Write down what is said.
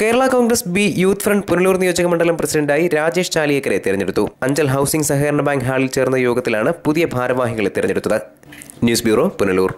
Kerala Congress B youth front Punalur നിയോജക മണ്ഡലം പ്രസിഡന്റായി രാജേഷ് ചാലിയേക്കരെ തിരഞ്ഞെടുത്തു അഞ്ചൽ ഹൌസിംഗ് സഹകരണ ബാങ്ക് ഹാളിൽ ചേർന്ന യോഗത്തിലാണ് പുതിയ ഭാരവാഹികളെ തിരഞ്ഞെടുത്തത് ന്യൂസ് ബ്യൂറോ പുനലൂർ